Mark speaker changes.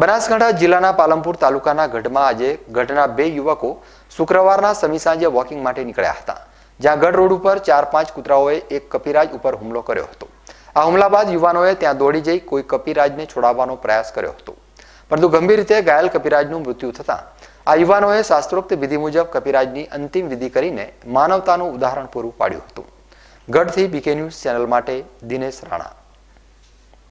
Speaker 1: બનાસકાંઠા જિલ્લાના પાલમપુર તાલુકાના ગઢમાં આજે ગઢના બે યુવકો શુક્રવારના સમી સાંજે વોકિંગ માટે નીકળ્યા હતા જ્યાં ગઢ રોડ ઉપર ચાર પાંચ કૂતરાઓએ એક કપિરાજ ઉપર હુમલો કર્યો હતો આ હુમલા બાદ યુવાનોએ ત્યાં દોડી જઈ કોઈ કપિરાજને છોડાવવાનો પ્રયાસ કર્યો હતો પરંતુ ગંભીર રીતે ઘાયલ કપિરાજનું મૃત્યુ થતાં આ યુવાનોએ શાસ્ત્રોક્ત વિધિ મુજબ કપિરાજની અંતિમ વિધિ કરીને માનવતાનું ઉદાહરણ પૂરું પાડ્યું હતું ગઢથી બીકે ન્યૂઝ ચેનલ માટે દિનેશ રાણા